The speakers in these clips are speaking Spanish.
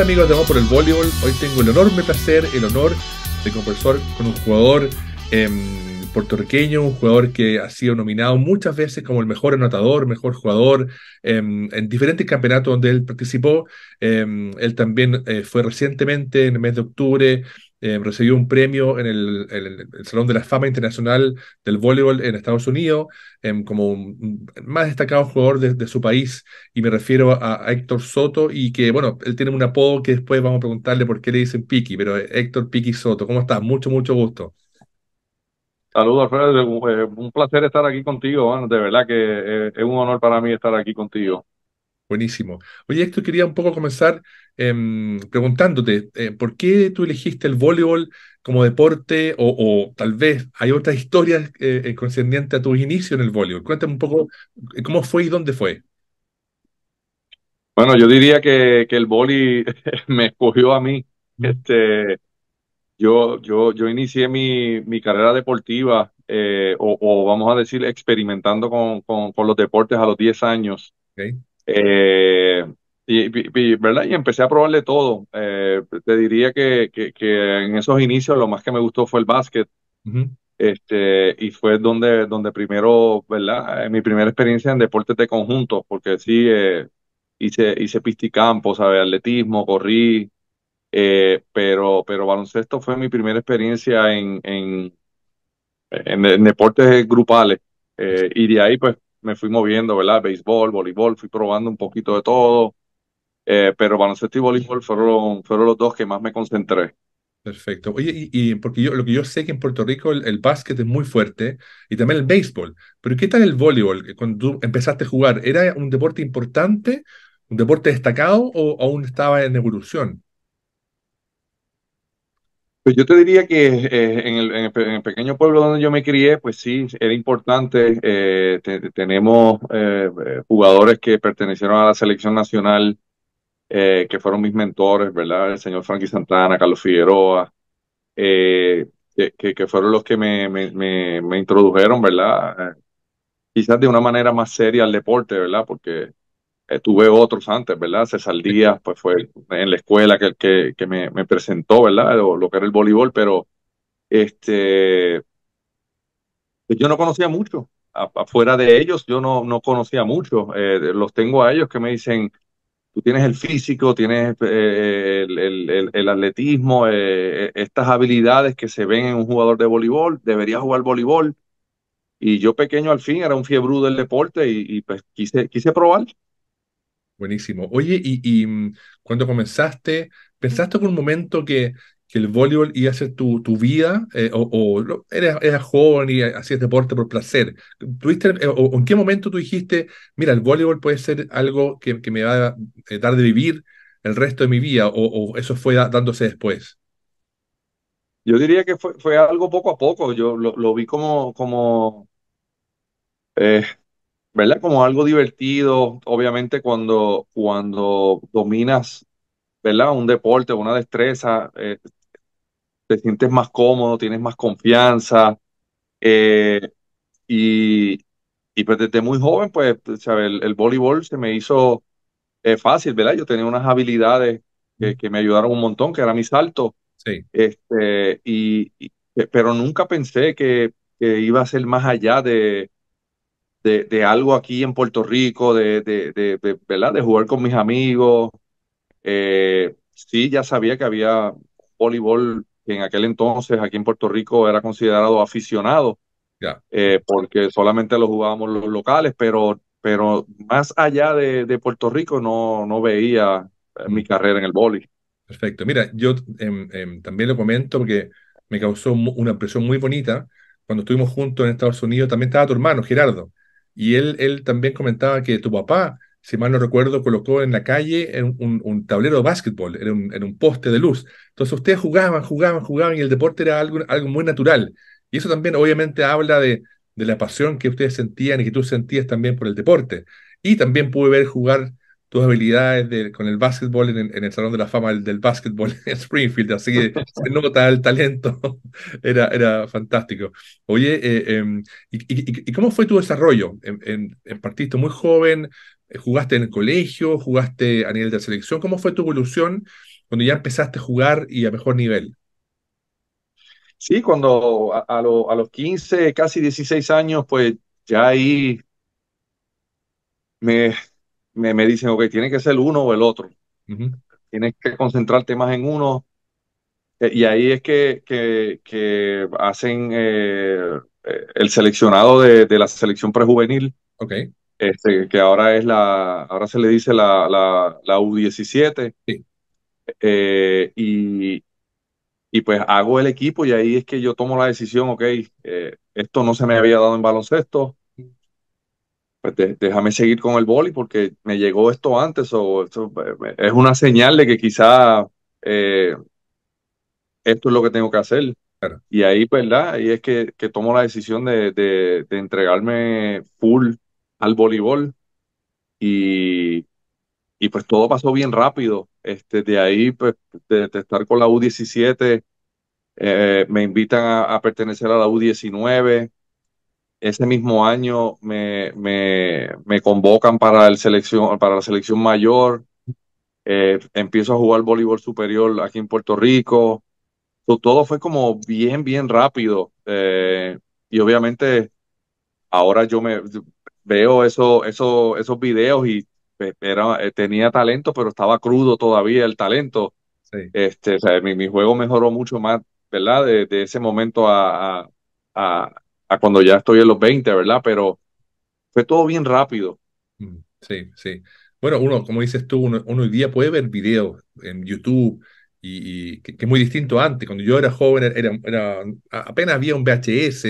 amigos de Vamos por el Voleibol, hoy tengo el enorme placer, el honor de conversar con un jugador em, puertorriqueño, un jugador que ha sido nominado muchas veces como el mejor anotador, mejor jugador em, en diferentes campeonatos donde él participó. Em, él también eh, fue recientemente, en el mes de octubre, eh, recibió un premio en el, Salón de la Fama Internacional del Voleibol en Estados Unidos em, como un, más destacado jugador de, su país y me refiero a, Héctor Soto y que bueno, él tiene un apodo que después vamos a preguntarle por qué le dicen Piki, pero eh, Héctor Piki Soto, ¿cómo estás? Mucho, mucho gusto. Saludos, Alfredo. Eh, un placer estar aquí contigo. de verdad que es un honor para mí estar aquí contigo. Buenísimo. Oye, esto quería un poco comenzar em, preguntándote, eh, ¿por qué tú elegiste el voleibol como deporte o, tal vez hay otras historias eh, eh a tus inicios en el voleibol? Cuéntame un poco eh, cómo fue y dónde fue. Bueno, yo diría que, el boli me escogió a mí. Mm. Este, yo, yo, yo inicié mi, carrera deportiva, o, vamos a decir, experimentando con, los deportes a los 10 años. Eh, y, ¿verdad? y empecé a probarle todo. Eh, te diría que, en esos inicios lo más que me gustó fue el básquet. Este, y fue donde, donde primero, ¿verdad? Eh, mi primera experiencia en deportes de conjunto, porque sí, eh, hice, hice pisticampo, sabe Atletismo, corrí, pero, pero baloncesto fue mi primera experiencia en, en, deportes grupales. y de ahí, pues, me fui moviendo, ¿verdad? Béisbol, voleibol, fui probando un poquito de todo, eh, pero baloncesto y voleibol fueron, fueron los dos que más me concentré. Perfecto. Oye, y, porque yo lo que yo sé que en Puerto Rico el, el, básquet es muy fuerte y también el béisbol. Pero ¿qué tal el voleibol eh, cuando tú empezaste a jugar? ¿Era un deporte importante, un deporte destacado o aún estaba en evolución? Pues, yo te diría que eh, en, el, en, el, pequeño pueblo donde yo me crié, pues sí, era importante. Eh, tenemos eh, jugadores que pertenecieron a la selección nacional, que fueron mis mentores, ¿verdad? El señor Frankie Santana, Carlos Figueroa, que, fueron los que me, me introdujeron, ¿verdad? quizás de una manera más seria al deporte, ¿verdad? Porque eh, tuve otros antes, ¿verdad? César Díaz, pues fue en la escuela que, que, que me, me, presentó, ¿verdad? Lo, que era el voleibol, pero este, pues, yo no conocía mucho. Afuera de ellos, yo no, no conocía mucho. Eh, los tengo a ellos que me dicen, tú tienes el físico, tienes eh, el, el, el, atletismo, estas habilidades que se ven en un jugador de voleibol, deberías jugar voleibol. Y yo pequeño al fin era un fiebrú del deporte y, y pues quise, quise probar Buenísimo. Oye, y, mm, cuando comenzaste, ¿pensaste por un momento que, el voleibol iba a ser tu, tu vida? Eh, o, eres eras, joven y hacías deporte por placer? Eh, ¿En qué momento tú dijiste, mira, el voleibol puede ser algo que, me va a eh, dar de vivir el resto de mi vida? ¿O, eso fue dándose después? Yo diría que fue, algo poco a poco. Yo lo, vi como, como ¿verdad? Como algo divertido, obviamente cuando, cuando dominas, ¿verdad? Un deporte, una destreza, eh, te sientes más cómodo, tienes más confianza. Eh, y, y, pues desde muy joven, pues, ¿sabes? El, voleibol se me hizo eh, fácil, ¿verdad? Yo tenía unas habilidades que, me ayudaron un montón, que era mi salto. Sí. Este, y, pero nunca pensé que iba a ser más allá de, de, algo aquí en Puerto Rico, de, de, de ¿verdad? de jugar con mis amigos. Eh, sí, ya sabía que había voleibol que en aquel entonces aquí en Puerto Rico era considerado aficionado, eh, porque solamente lo jugábamos los locales, pero, pero más allá de, Puerto Rico no, no veía eh, mi mm. carrera en el voleibol. Perfecto. Mira, yo em, em, también lo comento porque me causó una impresión muy bonita. Cuando estuvimos juntos en Estados Unidos, también estaba tu hermano, Gerardo. Y él, él también comentaba que tu papá, si mal no recuerdo, colocó en la calle un, tablero de básquetbol, en un, poste de luz. Entonces ustedes jugaban, jugaban, jugaban y el deporte era algo, algo muy natural. Y eso también obviamente habla de, de la pasión que ustedes sentían y que tú sentías también por el deporte. Y también pude ver jugar tus habilidades con el básquetbol en, el Salón de la Fama del, básquetbol en Springfield, así que se nota el talento, era, era fantástico. Oye, eh, em, y, cómo fue tu desarrollo? En, em, em, partiste muy joven, eh, jugaste en el colegio, jugaste a nivel de selección, ¿cómo fue tu evolución cuando ya empezaste a jugar y a mejor nivel? Sí, cuando a, a los 15, casi 16 años, pues ya ahí me me, dicen, ok, tiene que ser uno o el otro. Tienes que concentrarte más en uno. E, y ahí es que, que, que hacen eh, eh, el seleccionado de, la selección prejuvenil. okay Este, que ahora es la, ahora se le dice la, la, U17. Eh, y, y, pues hago el equipo y ahí es que yo tomo la decisión, ok, esto no se me había dado en baloncesto, pues déjame seguir con el boli porque me llegó esto antes o eh, es una señal de que quizá eh, esto es lo que tengo que hacer. Y ahí, pues, ¿verdad? y es que, que tomo la decisión de, entregarme full al voleibol y, pues todo pasó bien rápido. Este, de ahí, pues, de, estar con la U17, eh, me invitan a, a pertenecer a la U19 ese mismo año me, convocan para, el selección, para la selección mayor. Eh, empiezo a jugar voleibol superior aquí en Puerto Rico. Todo fue como bien, bien rápido. Eh, y obviamente ahora yo me veo eso, esos videos y pues, eh, tenía talento, pero estaba crudo todavía el talento. Este, mi, juego mejoró mucho más, ¿verdad? De, ese momento a, a cuando ya estoy en los 20, ¿verdad? Pero fue todo bien rápido. Mm, sí, sí. Bueno, uno, como dices tú, uno, hoy día puede ver videos en YouTube y, que, es muy distinto antes. Cuando yo era joven, era, era, apenas había un VHS,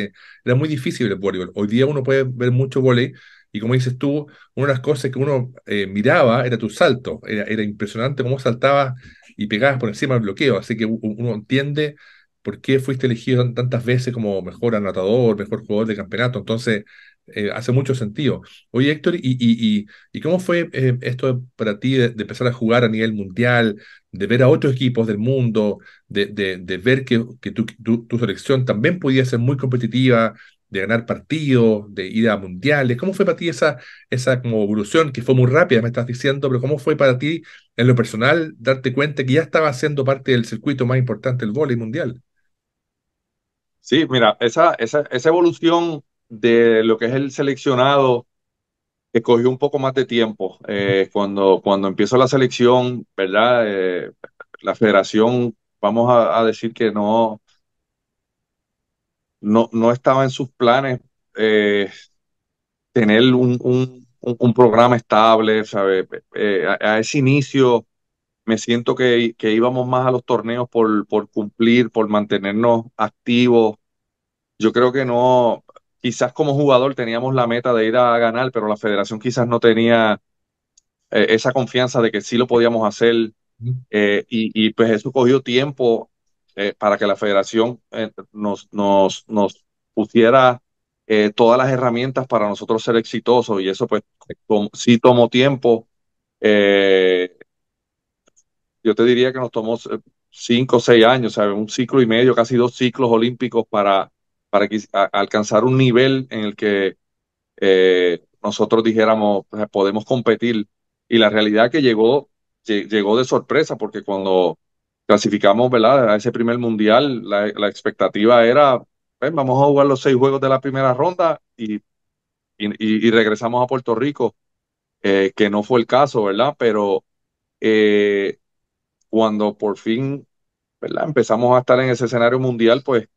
era muy difícil el voleibol. Hoy día uno puede ver mucho voleibol y como dices tú, una de las cosas que uno eh, miraba era tu salto. Era, era impresionante cómo saltabas y pegabas por encima del bloqueo. Así que uno entiende ¿por qué fuiste elegido tantas veces como mejor anotador, mejor jugador de campeonato? Entonces, eh, hace mucho sentido. Oye, Héctor, ¿y, cómo fue eh, esto para ti de, empezar a jugar a nivel mundial, de ver a otros equipos del mundo, de, ver que, tu, selección también podía ser muy competitiva, de ganar partidos, de ir a mundiales? ¿Cómo fue para ti esa, esa como evolución que fue muy rápida, me estás diciendo, pero cómo fue para ti en lo personal darte cuenta que ya estaba siendo parte del circuito más importante del voleibol mundial? Sí, mira, esa, esa, evolución de lo que es el seleccionado que un poco más de tiempo. Eh, cuando, cuando empiezo la selección, ¿verdad? Eh, la federación, vamos a, decir que no, no, estaba en sus planes eh, tener un, un, programa estable, ¿sabe? a ese inicio me siento que, íbamos más a los torneos por, cumplir, por mantenernos activos. Yo creo que no, quizás como jugador teníamos la meta de ir a ganar, pero la federación quizás no tenía eh, esa confianza de que sí lo podíamos hacer. Eh, y, pues eso cogió tiempo eh, para que la federación nos, nos, pusiera todas las herramientas para nosotros ser exitosos. Y eso pues sí tomó tiempo yo te diría que nos tomó eh, cinco o seis años, ¿sabes? un ciclo y medio, casi dos ciclos olímpicos para, para alcanzar un nivel en el que eh, nosotros dijéramos, podemos competir. Y la realidad que llegó, llegó de sorpresa, porque cuando clasificamos ¿verdad? a ese primer mundial, la, expectativa era, vamos a jugar los seis juegos de la primera ronda y, y, regresamos a Puerto Rico, eh, que no fue el caso, ¿verdad? Pero eh, cuando por fin ¿verdad? empezamos a estar en ese escenario mundial, pues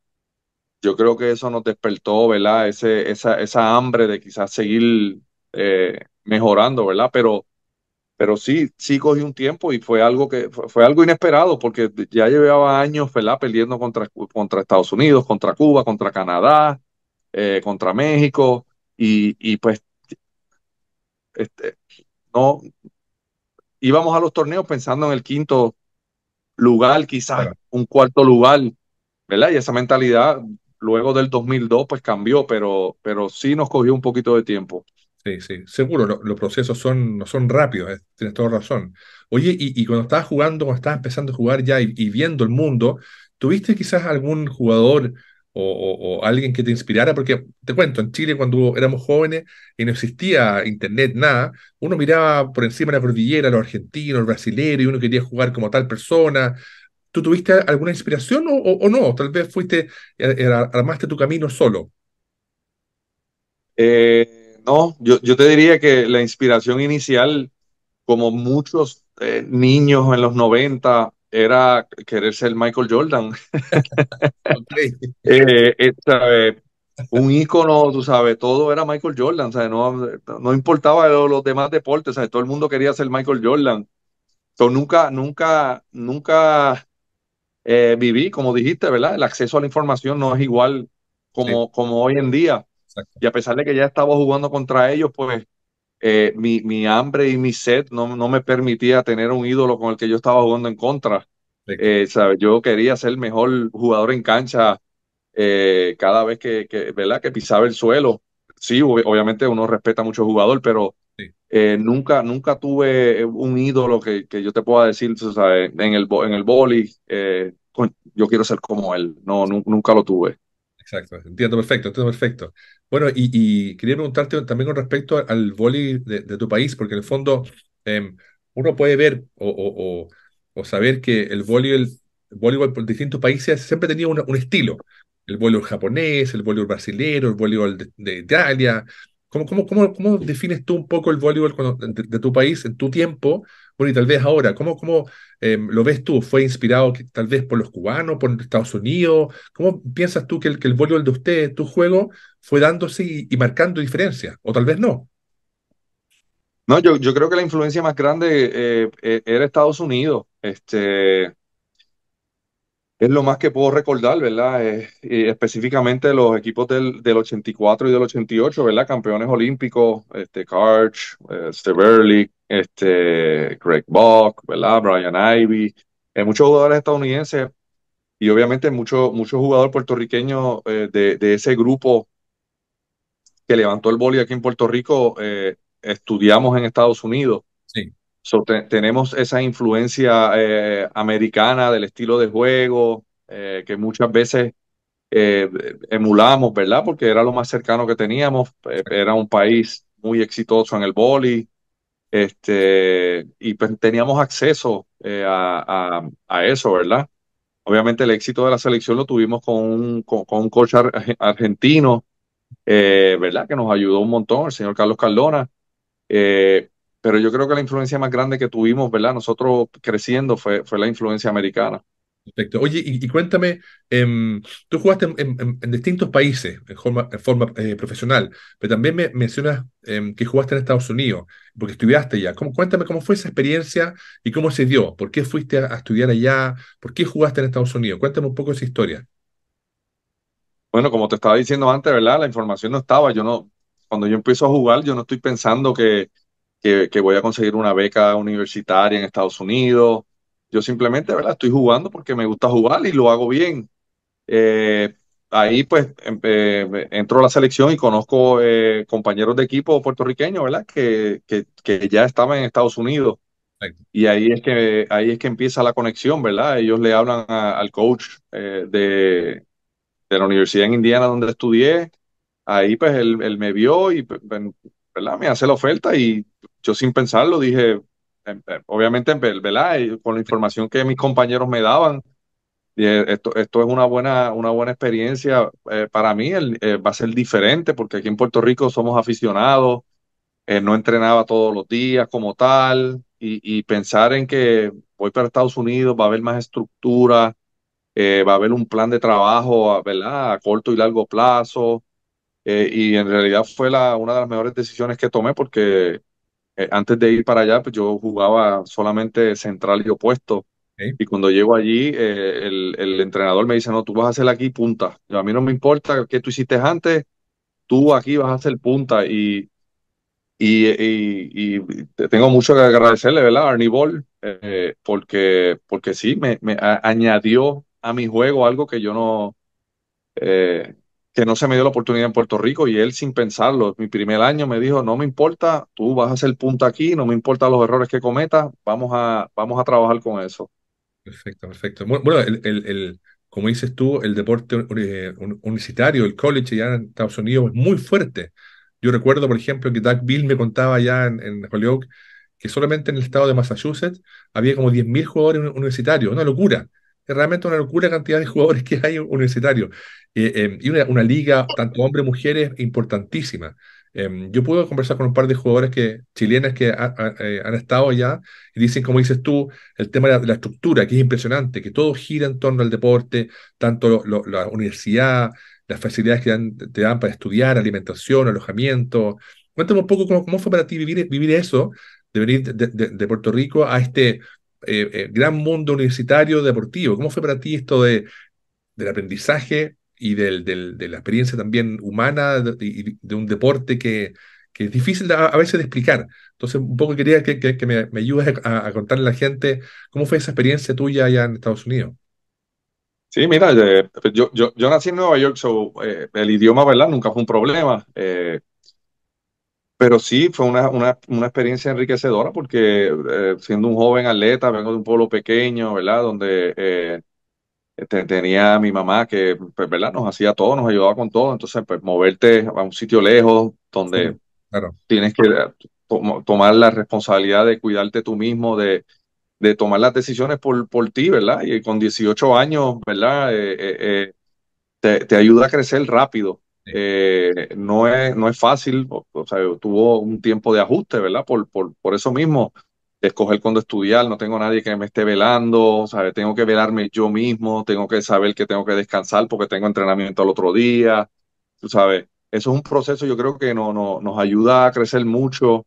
yo creo que eso nos despertó, ¿verdad? Ese, esa, esa hambre de quizás seguir eh, mejorando, ¿verdad? Pero, pero sí, sí cogí un tiempo y fue algo que fue, algo inesperado porque ya llevaba años, ¿verdad? Perdiendo contra, contra Estados Unidos, contra Cuba, contra Canadá, eh, contra México y, y pues este, no íbamos a los torneos pensando en el quinto lugar, quizás un cuarto lugar, ¿verdad? Y esa mentalidad luego del 2002 pues cambió, pero, pero sí nos cogió un poquito de tiempo. Sí, sí, seguro, los procesos son, no son rápidos, eh, tienes toda razón. Oye, y, cuando estabas jugando, cuando estabas empezando a jugar ya y viendo el mundo, ¿tuviste quizás algún jugador o, alguien que te inspirara, porque te cuento, en Chile cuando éramos jóvenes y no existía internet, nada, uno miraba por encima de la cordillera, los argentinos, los brasileños, y uno quería jugar como tal persona. ¿Tú tuviste alguna inspiración o, no? Tal vez fuiste, eh, eh, armaste tu camino solo. Eh, no, yo, te diría que la inspiración inicial, como muchos niños en los 90, era querer ser Michael Jordan. Eh, eh, un ícono, tú sabes, todo era Michael Jordan, No, no importaba los, demás deportes, Todo el mundo quería ser Michael Jordan. nunca, nunca, nunca eh, viví, como dijiste, ¿verdad? El acceso a la información no es igual como, como hoy en día. Y a pesar de que ya estaba jugando contra ellos, pues eh, mi, mi, hambre y mi sed no, no, me permitía tener un ídolo con el que yo estaba jugando en contra. Eh, yo quería ser el mejor jugador en cancha eh, cada vez que, que, ¿verdad? que pisaba el suelo. Sí, obviamente uno respeta mucho al jugador, pero nunca, nunca tuve un ídolo que, que yo te pueda decir, En el, en el boli, yo quiero ser como él. No, nunca lo tuve. Exacto, entiendo perfecto, entiendo perfecto. Bueno, y, quería preguntarte también con respecto al vóley de, tu país, porque en el fondo em, uno puede ver o, o, saber que el voleibol, el voleibol por distintos países siempre tenía un estilo. El voleibol japonés, el voleibol brasileño, el voleibol de, Italia. ¿Cómo cómo, ¿Cómo, cómo, defines tú un poco el voleibol de, de tu país en tu tiempo bueno, y tal vez ahora, ¿cómo, em, lo ves tú? ¿Fue inspirado tal vez por los cubanos, por Estados Unidos? ¿Cómo piensas tú que el, que el voleibol de usted, tu juego, fue dándose y, marcando diferencia? ¿O tal vez no? No, yo, yo creo que la influencia más grande eh, eh, era Estados Unidos. Este, es lo más que puedo recordar, ¿verdad? Eh, específicamente los equipos del, 84 y del 88, ¿verdad? Campeones olímpicos, este, Karch, eh, este, Greg este, Craig Buck, ¿verdad? Brian Ivey, eh, muchos jugadores estadounidenses y obviamente muchos mucho jugadores puertorriqueños eh, de, de, ese grupo que levantó el boli aquí en Puerto Rico, estudiamos en Estados Unidos tenemos esa influencia eh, americana del estilo de juego eh, que muchas veces eh, emulamos, ¿verdad? Porque era lo más cercano que teníamos. Era un país muy exitoso en el boli. Este, y pues teníamos acceso a, eso, ¿verdad? Obviamente el éxito de la selección lo tuvimos con un, con, coach argentino, ¿verdad? Que nos ayudó un montón, el señor Carlos Cardona pero yo creo que la influencia más grande que tuvimos, ¿verdad? Nosotros creciendo fue, fue la influencia americana. Perfecto. Oye, y, cuéntame, em, tú jugaste en, distintos países en forma, eh, profesional, pero también me mencionas em, que jugaste en Estados Unidos, porque estudiaste allá. cuéntame cómo fue esa experiencia y cómo se dio. ¿Por qué fuiste a, a, estudiar allá? ¿Por qué jugaste en Estados Unidos? Cuéntame un poco esa historia. Bueno, como te estaba diciendo antes, ¿verdad? La información no estaba. Yo no, cuando yo empiezo a jugar, yo no estoy pensando que, que, voy a conseguir una beca universitaria en Estados Unidos. Yo simplemente, ¿verdad? Estoy jugando porque me gusta jugar y lo hago bien. Eh, ahí pues em, eh, entro a la selección y conozco eh, compañeros de equipo puertorriqueños, ¿verdad? Que, que, que, ya estaban en Estados Unidos. Y ahí es que ahí es que empieza la conexión, ¿verdad? Ellos le hablan al coach de, de, la universidad en Indiana donde estudié. Ahí pues él, él me vio y pues, em, ¿verdad? me hace la oferta y yo sin pensarlo dije, em, em, obviamente, em, ¿verdad? con la información que mis compañeros me daban, esto, esto es una buena, una buena experiencia eh, para mí, eh, va a ser diferente porque aquí en Puerto Rico somos aficionados, eh, no entrenaba todos los días como tal, y, y, pensar en que voy para Estados Unidos, va a haber más estructura, va a haber un plan de trabajo, ¿verdad? A corto y largo plazo. y en realidad fue la, una de las mejores decisiones que tomé porque eh, antes de ir para allá, pues yo jugaba solamente central y opuesto. Y cuando llego allí, eh, el, el, entrenador me dice, no, tú vas a hacer aquí punta. Yo, a mí no me importa qué tú hiciste antes, tú aquí vas a hacer punta. Y, y, y, tengo mucho que agradecerle, ¿verdad? Arnie Ball, eh, porque, porque sí, me, me añadió a mi juego algo que yo no que no se me dio la oportunidad en Puerto Rico y él sin pensarlo, mi primer año me dijo, no me importa, tú vas a hacer punta aquí, no me importan los errores que cometas, vamos a, vamos a trabajar con eso. Perfecto, perfecto. Bueno, el, como dices tú, el deporte eh, universitario, el college ya en Estados Unidos es muy fuerte. Yo recuerdo, por ejemplo, que Doug Bill me contaba ya en, en Holyoke que solamente en el estado de Massachusetts había como 10.000 jugadores universitarios, una locura. Es realmente una locura la cantidad de jugadores que hay universitarios. y em, una, liga, tanto hombres mujeres, importantísima. Em, yo pude conversar con un par de jugadores que, chilenas que eh, han estado allá y dicen, como dices tú, el tema de la, estructura, que es impresionante, que todo gira en torno al deporte, tanto la universidad, las facilidades que te dan para estudiar, alimentación, alojamiento. Cuéntame un poco cómo, fue para ti vivir, vivir eso, de venir de Puerto Rico a este eh, eh, gran mundo universitario deportivo. ¿Cómo fue para ti esto de, del aprendizaje y de la experiencia también humana y de, un deporte que, que es difícil a, veces de explicar? Entonces, un poco quería que, me, ayudes a, contarle a la gente cómo fue esa experiencia tuya allá en Estados Unidos. Sí, mira, eh, yo, yo, nací en Nueva York, so, el idioma, ¿verdad? Nunca fue un problema pero sí, fue una, una, experiencia enriquecedora porque eh, siendo un joven atleta, vengo de un pueblo pequeño, ¿verdad? Donde eh, este, tenía a mi mamá que, pues, ¿verdad? Nos hacía todo, nos ayudaba con todo. Entonces, pues, moverte a un sitio lejos donde tienes que eh, tomar la responsabilidad de cuidarte tú mismo, de, tomar las decisiones por, por, ti, ¿verdad? Y con 18 años, ¿verdad? te, te ayuda a crecer rápido. Eh, no, es, no es fácil, o, tuvo un tiempo de ajuste, ¿verdad? Por, por, eso mismo, escoger cuándo estudiar, no tengo nadie que me esté velando, ¿sabes? Tengo que velarme yo mismo, tengo que saber que tengo que descansar porque tengo entrenamiento al otro día, tú sabes. Eso es un proceso, yo creo que no, nos ayuda a crecer mucho.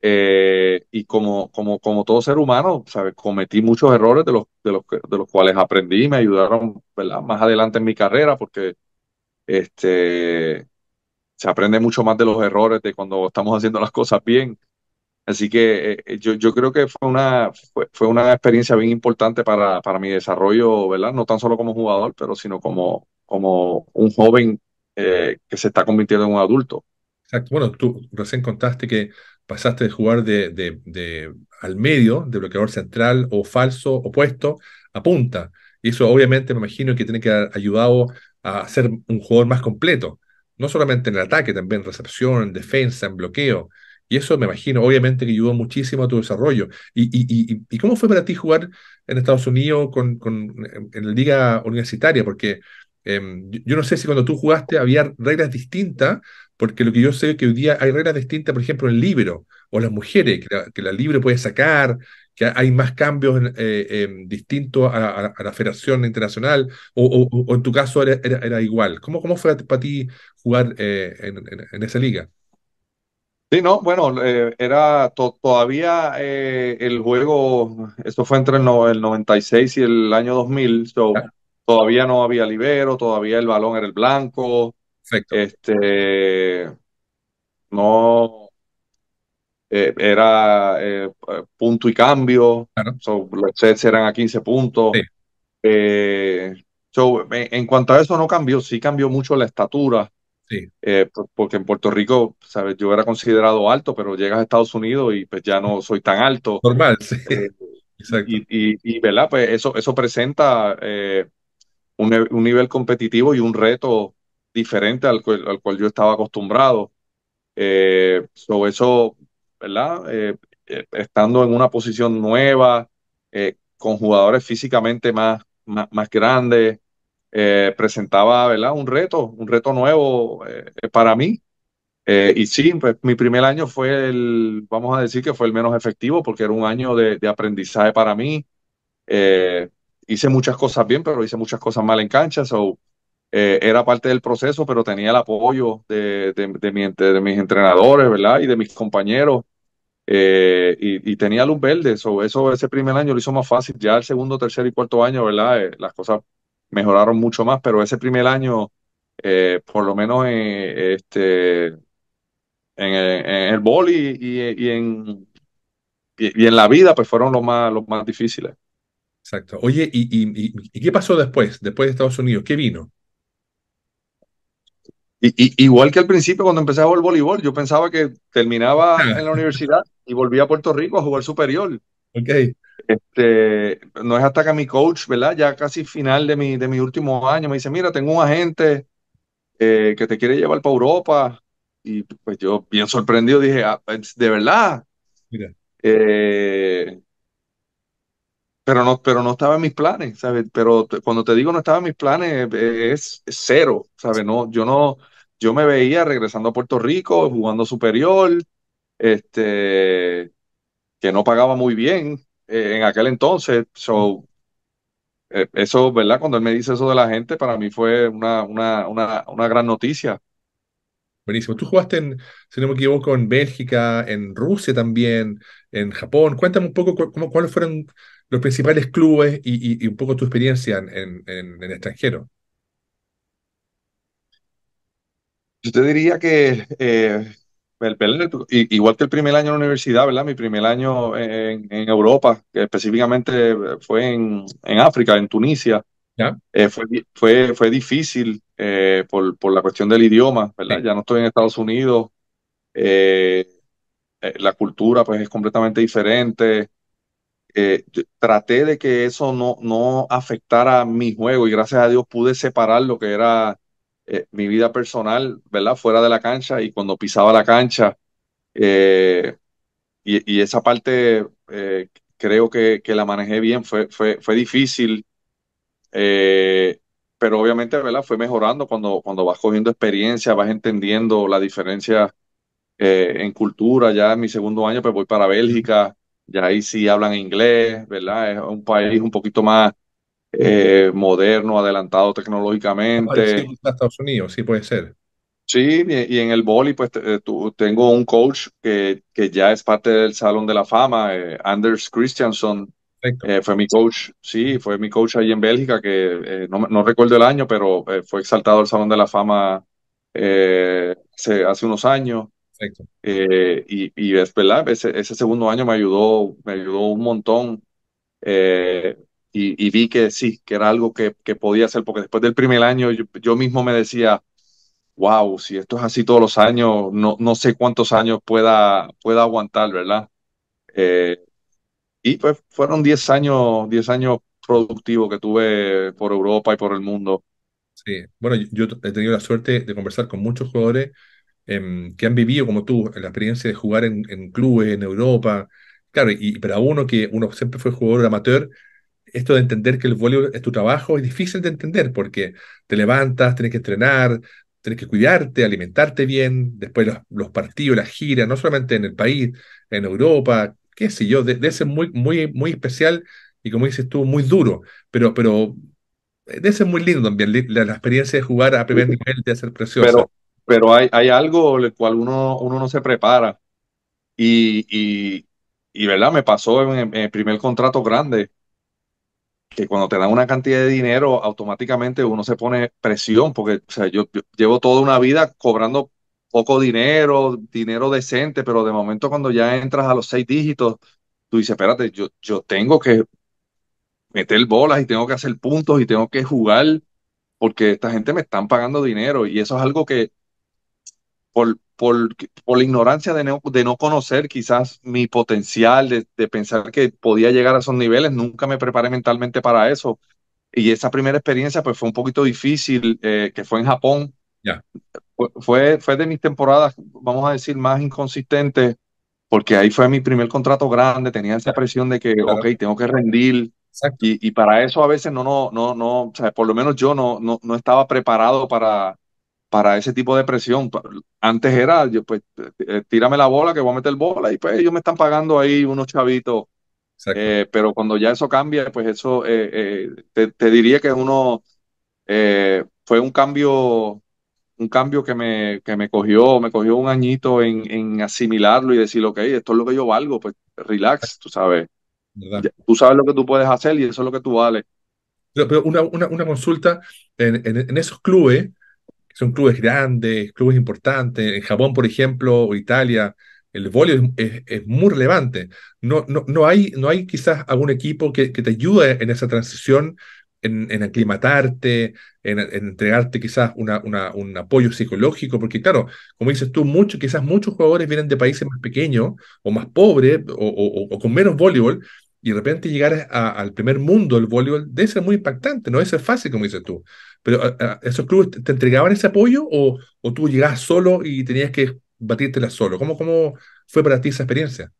Eh, y como, como, como todo ser humano, ¿sabes? cometí muchos errores de los, de los, cuales aprendí y me ayudaron ¿verdad? más adelante en mi carrera porque este, se aprende mucho más de los errores de cuando estamos haciendo las cosas bien. Así que eh, eh, yo, yo, creo que fue una, fue, una experiencia bien importante para, para, mi desarrollo, ¿verdad? No tan solo como jugador, pero sino como, como un joven eh, que se está convirtiendo en un adulto. Bueno, tú recién contaste que pasaste de jugar de, de, de, al medio, de bloqueador central o falso opuesto, a punta. Y eso obviamente me imagino que tiene que haber ayudado a ser un jugador más completo, no solamente en el ataque, también en recepción, en defensa, en bloqueo. Y eso me imagino, obviamente, que ayudó muchísimo a tu desarrollo. ¿Y, y, cómo fue para ti jugar en Estados Unidos con, con en la liga universitaria? Porque em, yo no sé si cuando tú jugaste había reglas distintas, porque lo que yo sé es que hoy día hay reglas distintas, por ejemplo, en libro, o las mujeres, que la, libre puede sacar, que hay más cambios eh, em, distintos a, la Federación Internacional, o, en tu caso era, igual. ¿Cómo, ¿Cómo fue para ti jugar eh, en, esa liga? Sí, no, bueno, eh, era todavía el juego, eso fue entre el, 96 y el año 2000, todavía no había libero, todavía el balón era el blanco. Perfecto. Este, no, eh, era eh, punto y cambio, los sets eran a 15 puntos. Eh, en, cuanto a eso no cambió, sí cambió mucho la estatura, porque en Puerto Rico, ¿sabes? yo era considerado alto, pero llegas a Estados Unidos y pues ya no soy tan alto. Normal, sí. Y, y, y, ¿verdad? Pues eso, eso presenta un, un, nivel competitivo y un reto diferente al cual, al cual yo estaba acostumbrado. sobre eso ¿verdad? Eh, eh, estando en una posición nueva, eh, con jugadores físicamente más, más, grandes, presentaba, ¿verdad? Un reto, un reto nuevo para mí. y sí, pues, mi primer año fue el, vamos a decir que fue el menos efectivo porque era un año de, aprendizaje para mí. hice muchas cosas bien, pero hice muchas cosas mal en cancha, so eh, era parte del proceso, pero tenía el apoyo de, de, mis entrenadores, ¿verdad? Y de mis compañeros. Eh, y, tenía luz verde, eso, eso ese primer año lo hizo más fácil, ya el segundo, tercer y cuarto año, ¿verdad? Eh, las cosas mejoraron mucho más, pero ese primer año, por lo menos este, en, el, boli y, en, y, en la vida, pues fueron los más, los más difíciles. Exacto. Oye, ¿y, y, qué pasó después, después de Estados Unidos? ¿Qué vino? igual que al principio cuando empecé a jugar voleibol, yo pensaba que terminaba ah. en la universidad y volvía a Puerto Rico a jugar superior. Okay. Este, no es hasta que mi coach, ¿verdad? Ya casi final de mi, de mi último año, me dice, mira, tengo un agente eh, que te quiere llevar para Europa. Y pues yo bien sorprendido dije, ah, pues, de verdad. Eh, pero no, pero no estaba en mis planes, ¿sabes? Pero cuando te digo no estaba en mis planes, eh, es cero, ¿sabes? No, yo no, yo me veía regresando a Puerto Rico, jugando superior, este, que no pagaba muy bien eh, en aquel entonces. So, mm. eh, eso, ¿verdad? Cuando él me dice eso de la gente, para mí fue una, una, una, una gran noticia. Buenísimo. Tú jugaste en, si no me equivoco, en Bélgica, en Rusia también, en Japón. Cuéntame un poco cómo cuáles fueron los principales clubes y, un poco tu experiencia en, el extranjero? Yo te diría que eh, igual que el primer año en la universidad, ¿verdad? Mi primer año en, Europa, que específicamente fue en, África, en Tunisia. Eh, fue, fue, difícil eh, por, la cuestión del idioma, ¿verdad? Ya no estoy en Estados Unidos, la cultura pues es completamente diferente, eh, traté de que eso no, no afectara mi juego y gracias a Dios pude separar lo que era eh, mi vida personal, ¿verdad? Fuera de la cancha y cuando pisaba la cancha. Eh, y, y, esa parte creo que, que, la manejé bien, fue, fue, fue difícil, pero obviamente, ¿verdad? Fue mejorando cuando, cuando vas cogiendo experiencia, vas entendiendo la diferencia en cultura. Ya en mi segundo año, pues voy para Bélgica ya ahí sí hablan inglés, ¿verdad? Es un país un poquito más eh, moderno, adelantado tecnológicamente. A Estados Unidos, sí puede ser. Sí, y en el boli, pues eh, tengo un coach que, ya es parte del Salón de la Fama, eh, Anders Christianson. fue mi coach, sí, fue mi coach ahí en Bélgica, que no, no, recuerdo el año, pero fue exaltado al Salón de la Fama hace unos años. Eh, y, y es ese, segundo año me ayudó, me ayudó un montón. Eh, y, y, vi que sí, que era algo que, que, podía hacer, porque después del primer año yo, mismo me decía, wow, si esto es así todos los años, no, no sé cuántos años pueda, pueda aguantar, ¿verdad? Eh, y pues fueron 10 años, 10 años productivos que tuve por Europa y por el mundo. Sí, bueno, yo he tenido la suerte de conversar con muchos jugadores Em, que han vivido como tú la experiencia de jugar en, clubes, en Europa. Claro, y, para uno que uno siempre fue jugador amateur, esto de entender que el voleibol es tu trabajo es difícil de entender porque te levantas, tienes que entrenar, tienes que cuidarte, alimentarte bien, después los, partidos, las giras, no solamente en el país, en Europa, qué sé yo, de, ese muy, muy, muy especial y como dices tú, muy duro, pero, pero eh, de ese muy lindo también, la, experiencia de jugar a primer nivel de hacer precioso pero hay, hay algo el cual uno, uno no se prepara. Y, y, ¿verdad? Me pasó en, el primer contrato grande, que cuando te dan una cantidad de dinero, automáticamente uno se pone presión, porque o sea, yo, llevo toda una vida cobrando poco dinero, dinero decente, pero de momento cuando ya entras a los seis dígitos, tú dices, espérate, yo, yo tengo que meter bolas y tengo que hacer puntos y tengo que jugar porque esta gente me están pagando dinero y eso es algo que por, por, por la ignorancia de no, de no, conocer quizás mi potencial, de, pensar que podía llegar a esos niveles, nunca me preparé mentalmente para eso. Y esa primera experiencia pues fue un poquito difícil, eh, que fue en Japón. ya Fue, fue de mis temporadas, vamos a decir, más inconsistentes, porque ahí fue mi primer contrato grande, tenía esa presión de que, ok, tengo que rendir. Y, y, para eso a veces no, no, no, no, o sea, por lo menos yo no, no, no estaba preparado para, para ese tipo de presión. Antes era, yo, pues, eh, eh, tírame la bola que voy a meter bola y pues ellos me están pagando ahí unos chavitos. Eh, pero cuando ya eso cambia, pues eso te, diría que uno fue un cambio, un cambio que me, que me cogió, me cogió un añito en, en, asimilarlo y decir, ok, esto es lo que yo valgo, pues relax, tú sabes. Tú sabes lo que tú puedes hacer y eso es lo que tú vales. Pero, una, una, una, consulta, en, en esos clubes, son clubes grandes, clubes importantes. En Japón, por ejemplo, o Italia, el voleo es, muy relevante. No, no, no, hay, no hay quizás algún equipo que, que te ayude en esa transición, en, aclimatarte, en, entregarte quizás una, una, un apoyo psicológico, porque claro, como dices tú, mucho, quizás muchos jugadores vienen de países más pequeños o más pobres o, con menos voleibol. Y de repente llegar al primer mundo del voleibol debe ser muy impactante, no debe ser fácil, como dices tú. Pero ¿a, ah, ah, esos clubes te, entregaban ese apoyo o, tú llegabas solo y tenías que batírtela solo? ¿Cómo, ¿Cómo fue para ti esa experiencia?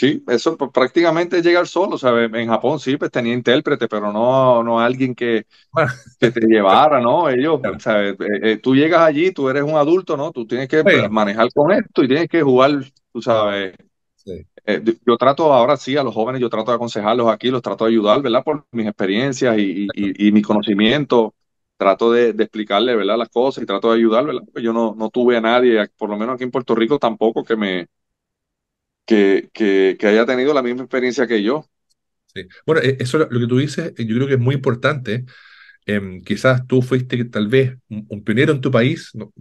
Sí, eso prácticamente pues, prácticamente llegar solo, ¿sabes? En Japón sí, pues tenía intérprete, pero no, no alguien que, ah. que te llevara, ¿no? Ellos, ¿sabes? Eh, eh, tú llegas allí, tú eres un adulto, ¿no? Tú tienes que manejar con esto y tienes que jugar, tú sabes, sí. Eh, yo trato ahora sí a los jóvenes, yo trato de aconsejarlos aquí, los trato de ayudar, ¿verdad? Por mis experiencias y, y, y mi conocimiento, trato de, explicarles, ¿verdad? Las cosas y trato de ayudar, ¿verdad? yo no, no tuve a nadie, por lo menos aquí en Puerto Rico tampoco, que me... Que, haya tenido la misma experiencia que yo. Sí. Bueno, e, eso lo que tú dices, eh, yo creo que es muy importante. Em, quizás tú fuiste tal vez un, un pionero en tu país, no,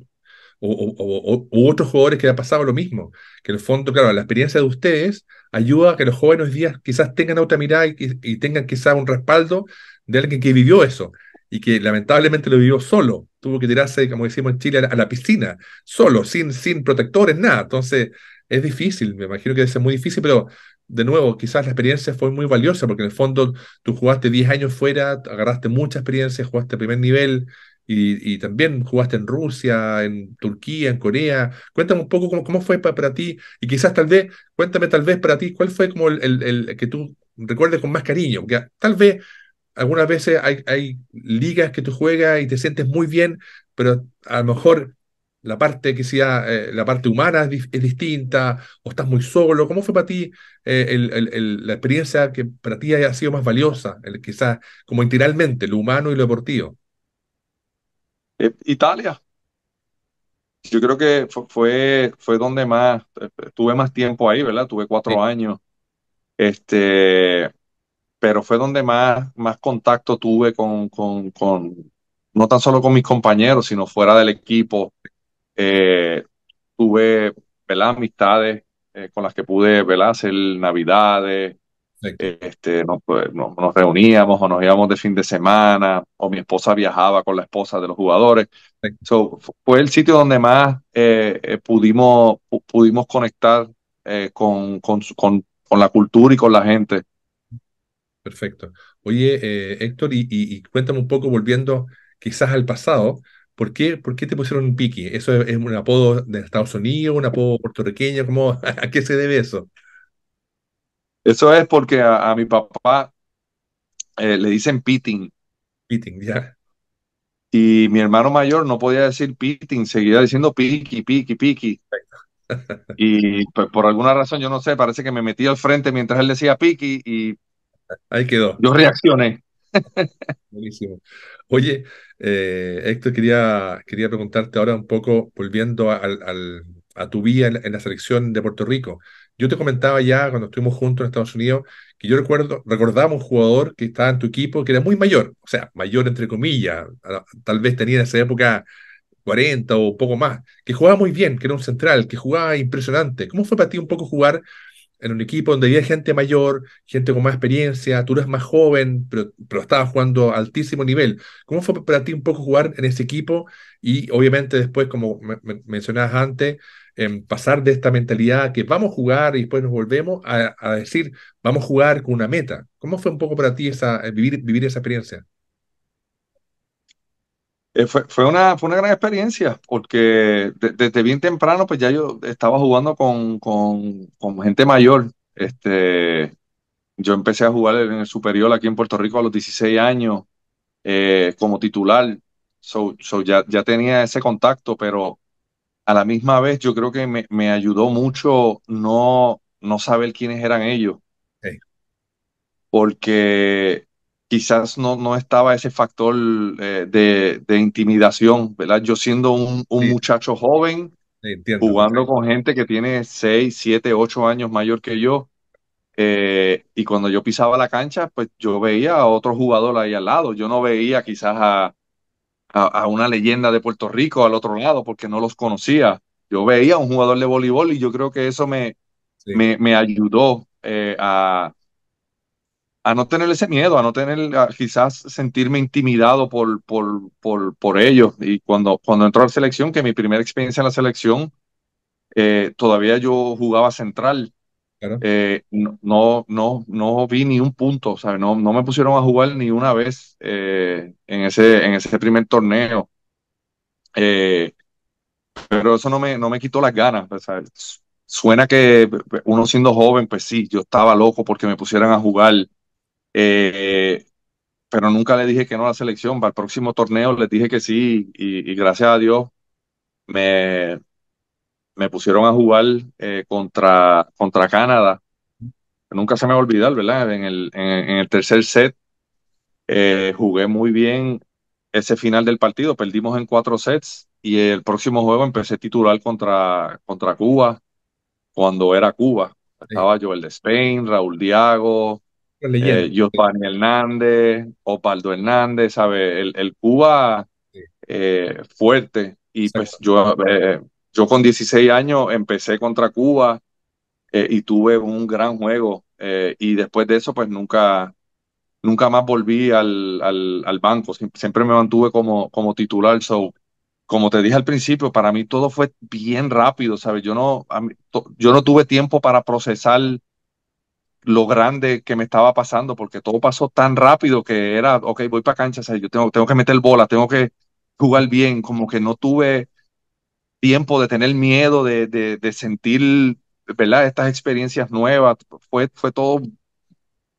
o, o, otros jugadores que le ha pasado lo mismo. Que en el fondo, claro, la experiencia de ustedes ayuda a que los jóvenes días quizás tengan otra mirada y, tengan quizás un respaldo de alguien que vivió eso y que lamentablemente lo vivió solo. Tuvo que tirarse, como decimos en Chile, a la piscina, solo, sin, sin protectores, nada. Entonces, es difícil, me imagino que es muy difícil, pero de nuevo, quizás la experiencia fue muy valiosa, porque en el fondo tú jugaste 10 años fuera, agarraste mucha experiencia, jugaste primer nivel, y, también jugaste en Rusia, en Turquía, en Corea. Cuéntame un poco cómo, cómo fue para, para, ti y quizás tal vez, cuéntame tal vez para ti, cuál fue como el, el, que tú recuerdes con más cariño, porque tal vez algunas veces hay, hay, ligas que tú juegas y te sientes muy bien, pero a lo mejor la parte que sea, eh, la parte humana es, distinta o estás muy solo. ¿Cómo fue para ti eh, el, el, la experiencia que para ti haya sido más valiosa, quizás como integralmente, lo humano y lo deportivo? Eh, Italia. Yo creo que fue, fue donde más, eh, eh, tuve más tiempo ahí, ¿verdad? Tuve cuatro años. Este, pero fue donde más, más contacto tuve con, no tan solo con mis compañeros, sino fuera del equipo. tuve, ¿verdad? Amistades con las que pude, ¿verdad? Hacer navidades, este, nos, pues, nos, reuníamos o nos íbamos de fin de semana, o mi esposa viajaba con la esposa de los jugadores. So, fue el sitio donde más eh, eh, pudimos, pudimos conectar eh, con, la cultura y con la gente. Perfecto. Oye, Héctor, y, cuéntame un poco, volviendo quizás al pasado, ¿por qué, por te pusieron un piki ¿Eso es, un apodo de Estados Unidos, un apodo puertorriqueño? ¿Cómo, ¿A qué se debe eso? Eso es porque a, mi papá eh, le dicen pitting. Pitting, ya. Y mi hermano mayor no podía decir pitting, seguía diciendo piki, piki piki Y pues, por alguna razón, yo no sé, parece que me metí al frente mientras él decía piki y. Ahí quedó. Yo reaccioné. Buenísimo. Oye, eh, Héctor, quería, quería preguntarte ahora un poco, volviendo a, tu vía en, la selección de Puerto Rico. Yo te comentaba ya cuando estuvimos juntos en Estados Unidos que yo recuerdo, recordaba un jugador que estaba en tu equipo que era muy mayor, o sea, mayor entre comillas, tal vez tenía en esa época 40 o poco más, que jugaba muy bien, que era un central, que jugaba impresionante. ¿Cómo fue para ti un poco jugar en un equipo donde había gente mayor, gente con más experiencia, tú eres más joven, pero, estabas jugando altísimo nivel. ¿Cómo fue para ti un poco jugar en ese equipo? Y obviamente después, como mencionabas antes, en pasar de esta mentalidad que vamos a jugar y después nos volvemos a, decir, vamos a jugar con una meta. ¿Cómo fue un poco para ti esa, eh, vivir, vivir esa experiencia? Eh, fue, una, gran experiencia, porque desde bien temprano, pues ya yo estaba jugando con, gente mayor. Este, yo empecé a jugar en el superior aquí en Puerto Rico a los 16 años eh, como titular. ya, ya tenía ese contacto, pero a la misma vez yo creo que me, ayudó mucho no, no saber quiénes eran ellos. Porque quizás no, no estaba ese factor eh, de, intimidación, ¿verdad? Yo siendo un, muchacho joven, jugando con gente que tiene 6, 7, 8 años mayor que yo, eh, y cuando yo pisaba la cancha, pues yo veía a otro jugador ahí al lado, yo no veía quizás a, a, una leyenda de Puerto Rico al otro lado porque no los conocía. Yo veía a un jugador de voleibol y yo creo que eso me, me, ayudó eh, a, no tener ese miedo, a no tener, quizás sentirme intimidado por, por, por, ellos. Y cuando, cuando entró a la selección, que mi primera experiencia en la selección, eh, todavía yo jugaba central eh, no, no, no vi ni un punto, No, me pusieron a jugar ni una vez eh, en, ese, en ese primer torneo. Eh, pero eso no me, no me quitó las ganas, Suena que uno siendo joven, pues sí, yo estaba loco porque me pusieran a jugar, pero nunca le dije que no a la selección. Para el próximo torneo les dije que sí y, y gracias a Dios me, me pusieron a jugar eh, contra, contra Canadá. Nunca se me va a olvidar, ¿verdad? En el, en, el tercer set eh, jugué muy bien ese final del partido, perdimos en cuatro sets y el próximo juego empecé titular contra, contra Cuba, cuando era Cuba. Estaba Joel de Spain, Raúl Diago, eh, Hernández, Opaldo Hernández, ¿sabe? El, el Cuba eh, fuerte. Y pues yo yo con 16 años empecé contra Cuba eh, y tuve un gran juego eh, y después de eso pues nunca, nunca más volví al, banco, siempre, me mantuve como, como titular. So, como te dije al principio, para mí todo fue bien rápido, ¿sabes? Yo no, yo no tuve tiempo para procesar lo grande que me estaba pasando, porque todo pasó tan rápido que era, ok, voy para cancha, yo tengo, tengo que meter bola, tengo que jugar bien, como que no tuve tiempo de tener miedo, de, de, sentir, ¿verdad? Estas experiencias nuevas, fue, fue todo,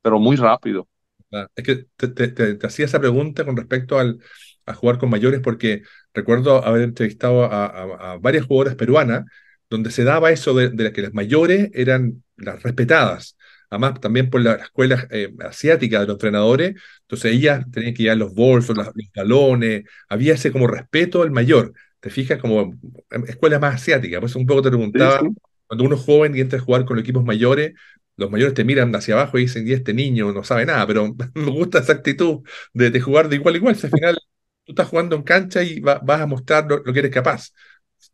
pero muy rápido. Ah, es que te, hacía esa pregunta con respecto al, a jugar con mayores, porque recuerdo haber entrevistado a, varias jugadoras peruanas, donde se daba eso de, que las mayores eran las respetadas, además también por la, escuela eh, asiática de los entrenadores, entonces ellas tenían que llevar los bolsos, los galones, había ese como respeto al mayor, te fijas, como escuela más asiática, pues un poco te preguntaba, cuando uno es joven y entra a jugar con los equipos mayores, los mayores te miran hacia abajo y dicen, y este niño no sabe nada, pero me gusta esa actitud de, jugar de igual a igual. Si al final tú estás jugando en cancha y vas a mostrar lo, que eres capaz.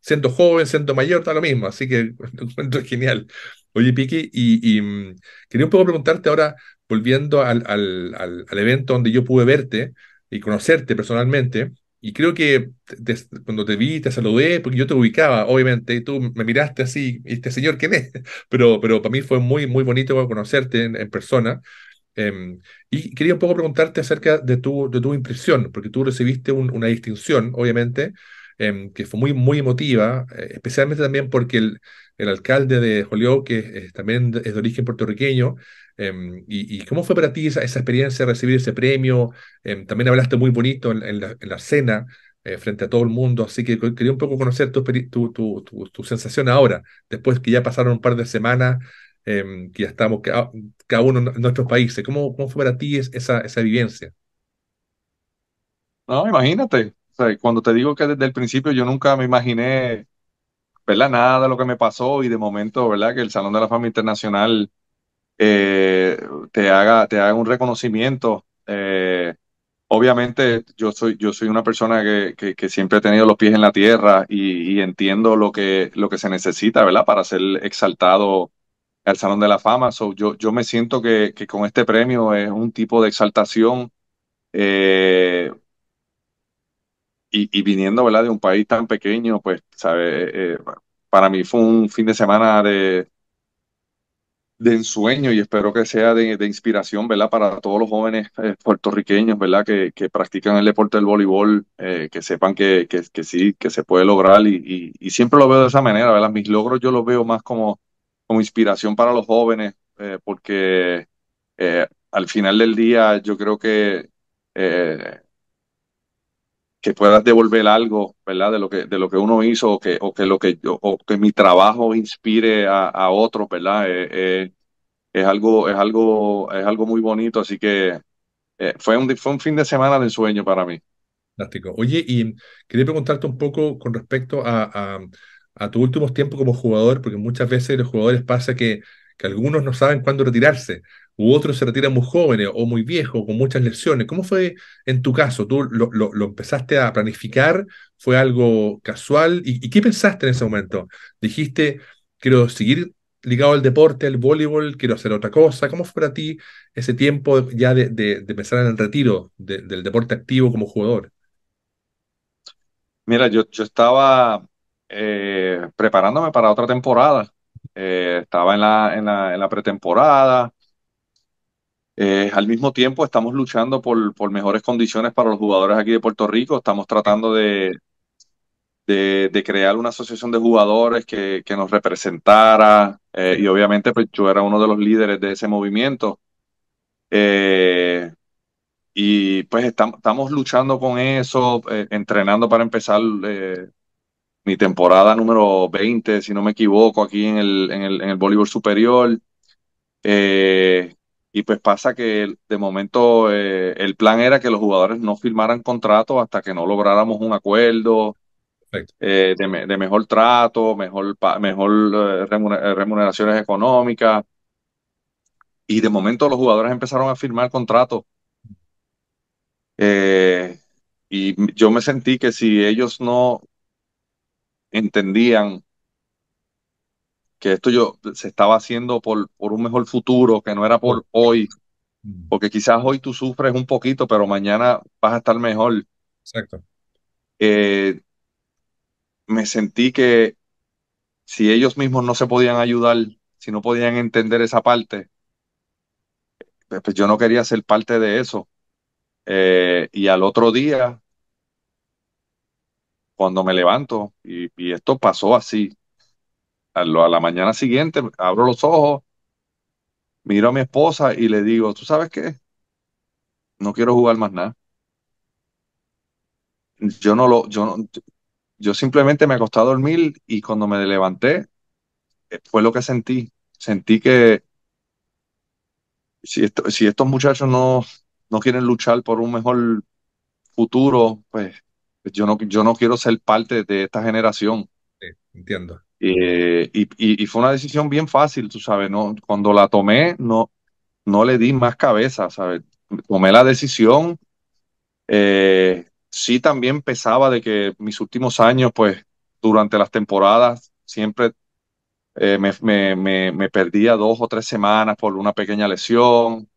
Siendo joven, siendo mayor, está lo mismo. Así que lo encuentro genial. Oye, Piqui, y, mm, quería un poco preguntarte ahora, volviendo al, al, al evento donde yo pude verte y conocerte personalmente, y creo que cuando te vi, te saludé, porque yo te ubicaba, obviamente, y tú me miraste así, este señor, ¿quién es? Pero, pero para mí fue muy, muy bonito conocerte en, persona. Em, y quería un poco preguntarte acerca de tu, de tu impresión, porque tú recibiste una distinción, obviamente, em, que fue muy, muy emotiva, eh, especialmente también porque el, alcalde de Holyoke, que también es de origen puertorriqueño, Em, y, cómo fue para ti esa, experiencia de recibir ese premio? Em, también hablaste muy bonito en, la, en cena eh, frente a todo el mundo, así que quería un poco conocer tu, sensación ahora, después que ya pasaron un par de semanas, em, que ya estamos cada, uno en nuestros países. ¿Cómo, fue para ti esa, vivencia? No, imagínate. cuando te digo que desde el principio yo nunca me imaginé, ¿verdad? Nada de lo que me pasó y de momento, ¿verdad? Que el Salón de la Fama Internacional eh, te, haga, te haga un reconocimiento. Eh, obviamente yo soy, yo soy una persona que, siempre he tenido los pies en la tierra y, entiendo lo que, lo que se necesita, ¿verdad? Para ser exaltado al Salón de la Fama. So, yo, yo me siento que, con este premio es un tipo de exaltación eh, y, viniendo, De un país tan pequeño, pues, para mí fue un fin de semana de, de ensueño y espero que sea de, inspiración, ¿verdad? Para todos los jóvenes eh, puertorriqueños, ¿verdad? Que, practican el deporte del voleibol, eh, que sepan que, que, sí, que se puede lograr y, siempre lo veo de esa manera, ¿verdad? Mis logros yo los veo más como, como inspiración para los jóvenes, eh, porque al final del día yo creo que que puedas devolver algo, ¿verdad? De lo que, de lo que uno hizo o que, o que, lo que, yo, o que mi trabajo inspire a, a otros, ¿verdad? Eh, eh, es algo, es algo, es algo muy bonito, así que eh, fue, un, fue un fin de semana de sueño para mí. Fantástico. Oye, y quería preguntarte un poco con respecto a, a, a tus últimos tiempos como jugador, porque muchas veces los jugadores pasa que, que algunos no saben cuándo retirarse u otros se retiran muy jóvenes o muy viejo con muchas lesiones. ¿Cómo fue en tu caso? ¿Tú lo, empezaste a planificar? ¿Fue algo casual? ¿Y, qué pensaste en ese momento? ¿Dijiste, quiero seguir ligado al deporte, al voleibol, quiero hacer otra cosa? ¿Cómo fue para ti ese tiempo ya de, de, pensar en el retiro del deporte activo como jugador? Mira, yo, yo estaba eh, preparándome para otra temporada. Eh, estaba en la, en la, en la pretemporada, eh, al mismo tiempo, estamos luchando por, mejores condiciones para los jugadores aquí de Puerto Rico. Estamos tratando de, de, crear una asociación de jugadores que, nos representara. Eh, y obviamente, pues, yo era uno de los líderes de ese movimiento. Eh, y pues estamos, luchando con eso, entrenando para empezar mi temporada número 20, si no me equivoco, aquí en el, en voleibol superior. Eh, y pues pasa que de momento eh, el plan era que los jugadores no firmaran contrato hasta que no lográramos un acuerdo eh, de, mejor trato, mejor, mejor eh, remuneraciones económicas. Y de momento los jugadores empezaron a firmar contrato. y yo me sentí que si ellos no entendían que esto yo se estaba haciendo por, por un mejor futuro, que no era por hoy, mm. porque quizás hoy tú sufres un poquito, pero mañana vas a estar mejor. Exacto. Eh, me sentí que si ellos mismos no se podían ayudar, si no podían entender esa parte, pues, pues yo no quería ser parte de eso. Eh, y al otro día, cuando me levanto, y esto pasó así, a la mañana siguiente abro los ojos, miro a mi esposa y le digo, ¿tú sabes qué? No quiero jugar más nada. Yo no lo, yo yo simplemente me acosté a dormir y cuando me levanté eh, fue lo que sentí. Sentí que si, estos muchachos no, no quieren luchar por un mejor futuro, pues yo no, yo no quiero ser parte de esta generación. Sí, entiendo. Eh, y, fue una decisión bien fácil, tú sabes, no, cuando la tomé no, no le di más cabeza, ¿sabes? Tomé la decisión, eh, sí también pesaba de que mis últimos años, pues durante las temporadas, siempre eh, me, perdía dos o tres semanas por una pequeña lesión.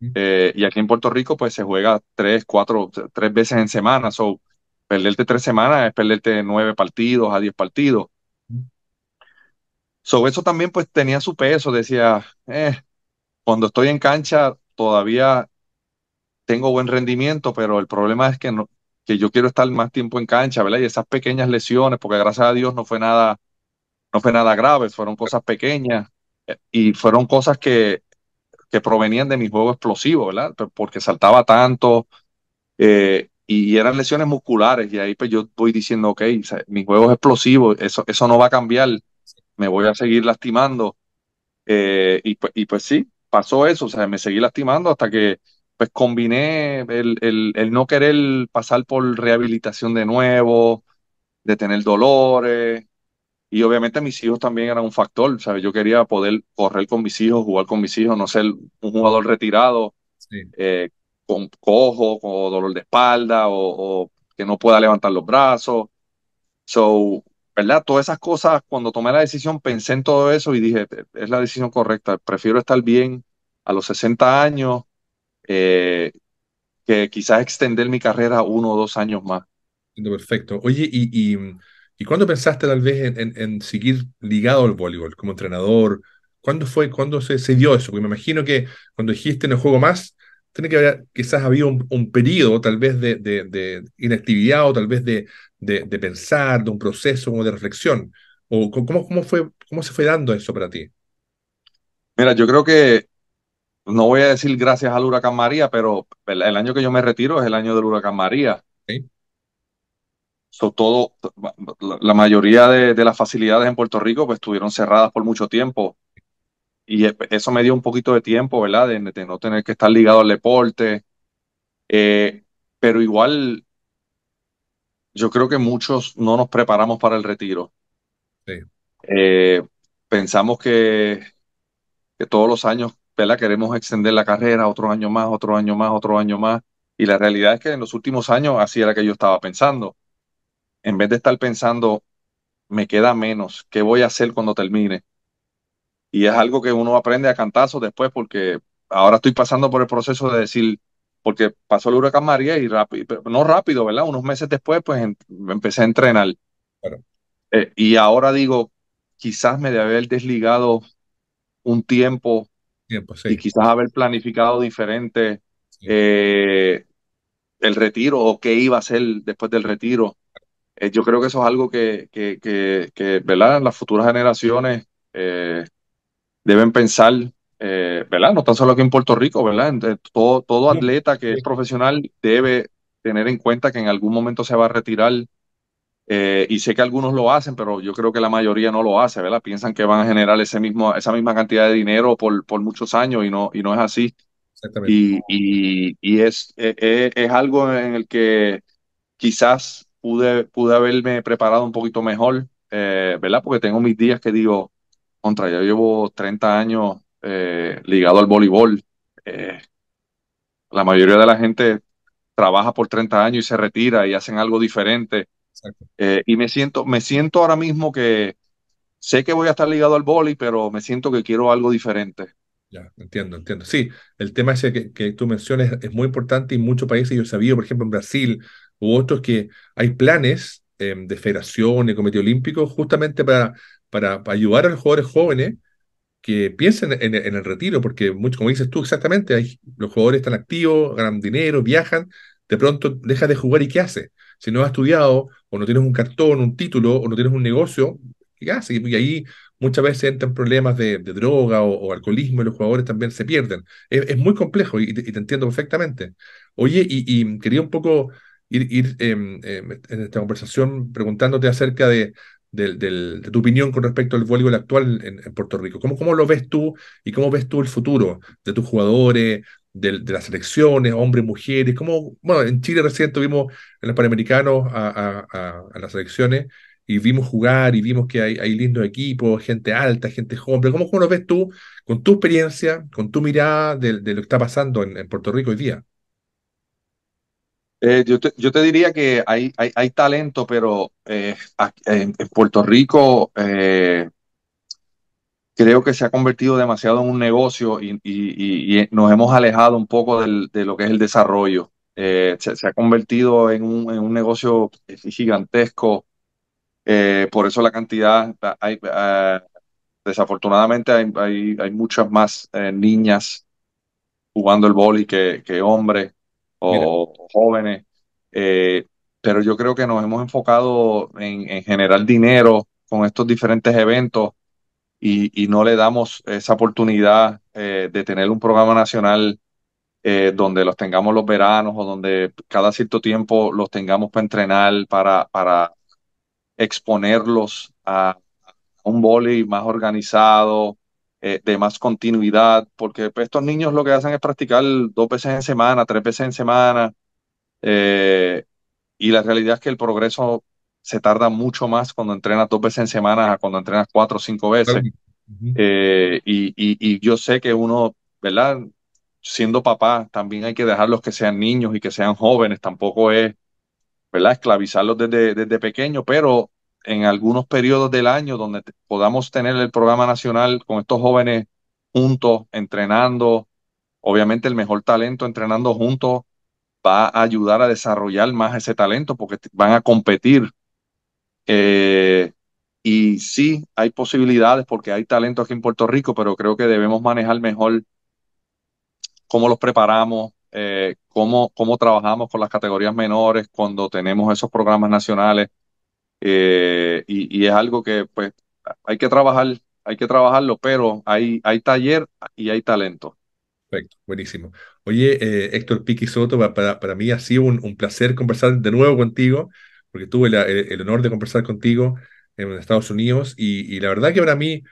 y aquí en Puerto Rico, pues se juega tres, cuatro, tres veces en semana. So, perderte tres semanas es perderte nueve partidos a diez partidos sobre eso también pues tenía su peso, decía, eh, cuando estoy en cancha todavía tengo buen rendimiento, pero el problema es que, no, que yo quiero estar más tiempo en cancha, ¿verdad? Y esas pequeñas lesiones, porque gracias a Dios no fue nada, no fue nada grave, fueron cosas pequeñas eh, y fueron cosas que, que provenían de mi juego explosivo, ¿verdad? Porque saltaba tanto eh, y eran lesiones musculares y ahí pues yo voy diciendo, ok, mi juego es explosivo, eso, eso no va a cambiar me voy a seguir lastimando. Eh, pues, y, pues sí, pasó eso, o sea, me seguí lastimando hasta que pues combiné el, no querer pasar por rehabilitación de nuevo, de tener dolores, y obviamente mis hijos también eran un factor, ¿sabes? Yo quería poder correr con mis hijos, jugar con mis hijos, no ser un jugador retirado, eh, con cojo, con dolor de espalda o, o, que no pueda levantar los brazos. So, ¿verdad? Todas esas cosas, cuando tomé la decisión, pensé en todo eso y dije, e-, es la decisión correcta, prefiero estar bien a los 60 años eh, que quizás extender mi carrera uno o dos años más. Perfecto. Oye, ¿y, y, cuándo pensaste tal vez en, en, seguir ligado al voleibol como entrenador? ¿Cuándo fue, cuándo se, se dio eso? Porque me imagino que cuando dijiste no juego más, tiene que haber quizás habido un, periodo tal vez de, inactividad o tal vez de, de, pensar, de un proceso o de reflexión. O, ¿cómo, cómo, fue, ¿Cómo se fue dando eso para ti? Mira, yo creo que no voy a decir gracias al huracán María, pero el, año que yo me retiro es el año del huracán María. ¿Sí? todo, la mayoría de, de, las facilidades en Puerto Rico pues, estuvieron cerradas por mucho tiempo y eso me dio un poquito de tiempo, ¿verdad? De, no tener que estar ligado al deporte. Eh, pero igual, yo creo que muchos no nos preparamos para el retiro. Eh, pensamos que, todos los años, ¿verdad? Queremos extender la carrera, otro año más, otro año más, otro año más. Y la realidad es que en los últimos años así era que yo estaba pensando. En vez de estar pensando, me queda menos, ¿qué voy a hacer cuando termine? y es algo que uno aprende a cantazo después porque ahora estoy pasando por el proceso de decir, porque pasó el huracán María y rápido, no rápido, ¿verdad? Unos meses después, pues empecé a entrenar. Eh, y ahora digo, quizás me de haber desligado un tiempo, y quizás haber planificado diferente eh, el retiro o qué iba a hacer después del retiro. Eh, yo creo que eso es algo que, que, ¿verdad? Las futuras generaciones deben pensar, eh, ¿verdad? No tan solo aquí en Puerto Rico, ¿verdad? Eh, todo, todo atleta que es profesional debe tener en cuenta que en algún momento se va a retirar. Eh, y sé que algunos lo hacen, pero yo creo que la mayoría no lo hace, ¿verdad? Piensan que van a generar ese mismo, esa misma cantidad de dinero por, muchos años y no, y no es así. Y, es, e, e, es, algo en el que quizás pude, pude haberme preparado un poquito mejor, ¿verdad? Porque tengo mis días que digo, contra, yo llevo 30 años eh, ligado al voleibol. Eh, la mayoría de la gente trabaja por 30 años y se retira y hacen algo diferente. Eh, y me siento, me siento ahora mismo que sé que voy a estar ligado al boli, pero me siento que quiero algo diferente. Ya, entiendo, entiendo. Sí, el tema ese que, que tú mencionas es muy importante y en muchos países, yo sabido, por ejemplo, en Brasil u otros, que hay planes em, de federación y comité olímpico justamente para para, ayudar a los jugadores jóvenes que piensen en, el retiro, porque como dices tú exactamente, hay, los jugadores están activos, ganan dinero, viajan, de pronto dejas de jugar y ¿qué haces? Si no has estudiado o no tienes un cartón, un título o no tienes un negocio, ¿qué haces? Y ahí muchas veces entran problemas de, droga o, alcoholismo y los jugadores también se pierden. Es, muy complejo y, te entiendo perfectamente. Oye, y, quería un poco ir, em, em, en esta conversación preguntándote acerca de, de tu opinión con respecto al voleibol actual en, Puerto Rico. ¿Cómo, lo ves tú y cómo ves tú el futuro de tus jugadores, de, las selecciones, hombres, mujeres? ¿Cómo, bueno, en Chile recién tuvimos en los Panamericanos a, las selecciones y vimos jugar y vimos que hay, lindos equipos, gente alta, gente joven. ¿cómo, lo ves tú con tu experiencia, con tu mirada de, lo que está pasando en Puerto Rico hoy día? Eh, yo, te, diría que hay, talento, pero eh, en, Puerto Rico eh, creo que se ha convertido demasiado en un negocio y, nos hemos alejado un poco de lo que es el desarrollo. Se, ha convertido en un, negocio gigantesco. por eso la cantidad, ah, desafortunadamente hay, muchas más niñas jugando el boli que hombres o jóvenes. Eh, pero yo creo que nos hemos enfocado en, generar dinero con estos diferentes eventos y, no le damos esa oportunidad eh, de tener un programa nacional eh, donde los tengamos los veranos o donde cada cierto tiempo los tengamos para entrenar, para, para exponerlos a un boli más organizado, eh, de más continuidad, porque pues, estos niños lo que hacen es practicar dos veces en semana, tres veces en semana, eh, y la realidad es que el progreso se tarda mucho más cuando entrenas dos veces en semana a cuando entrenas cuatro o cinco veces. Eh, y, yo sé que uno, ¿verdad? Siendo papá, también hay que dejarlos que sean niños y que sean jóvenes, tampoco es, ¿verdad? Esclavizarlos desde, desde pequeño, pero en algunos periodos del año donde podamos tener el programa nacional con estos jóvenes juntos, entrenando. Obviamente el mejor talento entrenando juntos va a ayudar a desarrollar más ese talento porque van a competir. Eh, y sí, hay posibilidades porque hay talento aquí en Puerto Rico, pero creo que debemos manejar mejor cómo los preparamos, eh, cómo trabajamos con las categorías menores cuando tenemos esos programas nacionales eh, y, es algo que pues hay que trabajar, hay que trabajarlo, pero hay, hay taller y hay talento. Perfecto, buenísimo. Oye, eh, Héctor Piqui Soto, para, para, mí ha sido un, un, placer conversar de nuevo contigo, porque tuve el, honor de conversar contigo en Estados Unidos y, la verdad que para mí,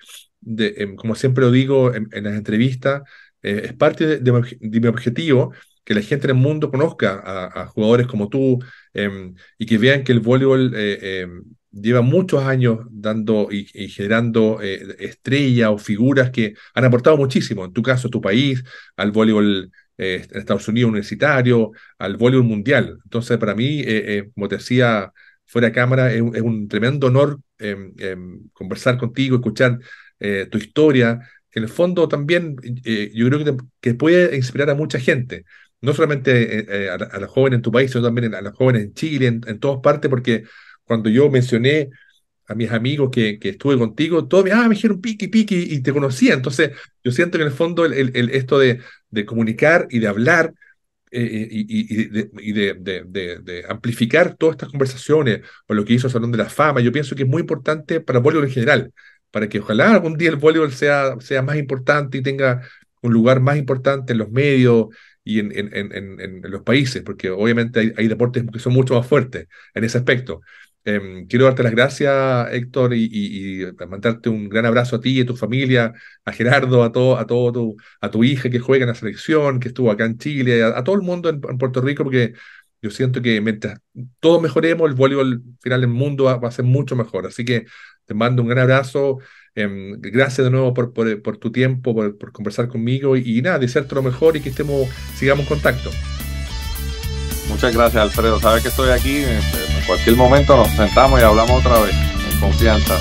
de, em, como siempre lo digo en, las entrevistas, eh, es parte de, mi objetivo que la gente del el mundo conozca a, a jugadores como tú, Em, y que vean que el voleibol eh, em, lleva muchos años dando y, generando eh, estrellas o figuras que han aportado muchísimo, en tu caso, tu país, al voleibol eh, en Estados Unidos universitario, al voleibol mundial. Entonces, para mí, como te decía fuera de cámara, es, un tremendo honor em, conversar contigo, escuchar tu historia, en el fondo también yo creo que, que, puede inspirar a mucha gente no solamente eh, eh, a, la los jóvenes en tu país, sino también a los jóvenes en Chile, en, todas partes, porque cuando yo mencioné a mis amigos que, estuve contigo, todos ah, me, dijeron piqui, piqui, y te conocía. Entonces, yo siento que en el fondo el, esto de, comunicar y de hablar eh, y, de, amplificar todas estas conversaciones, o lo que hizo Salón de la Fama, yo pienso que es muy importante para el voleibol en general, para que ojalá algún día el voleibol sea, sea más importante y tenga un lugar más importante en los medios, y en, en, en, en los países, porque obviamente hay, deportes que son mucho más fuertes en ese aspecto. Em, quiero darte las gracias, Héctor, y, mandarte un gran abrazo a ti y a tu familia, a Gerardo, a todo, a todo tu, a tu hija que juega en la selección, que estuvo acá en Chile, a, todo el mundo en, Puerto Rico, porque yo siento que mientras todos mejoremos, el voleibol final del mundo va a ser mucho mejor. Así que te mando un gran abrazo Em, gracias de nuevo por, por, tu tiempo, por, conversar conmigo y, y nada, desearte lo mejor y que estemos, sigamos en contacto. Muchas gracias, Alfredo. Sabes que estoy aquí. Este, en cualquier momento nos sentamos y hablamos otra vez, en confianza.